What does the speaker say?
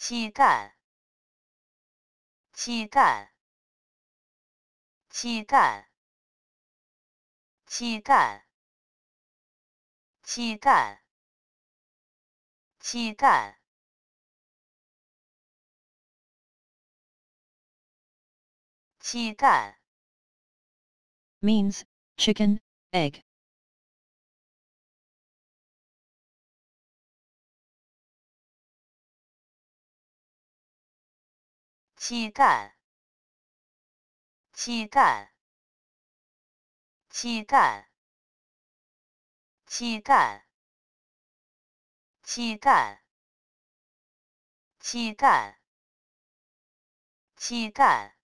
鸡蛋，鸡蛋，鸡蛋，鸡蛋，鸡蛋，鸡蛋。鸡蛋 means chicken, egg. 鸡蛋，鸡蛋，鸡蛋，鸡蛋，鸡蛋，鸡蛋，鸡蛋。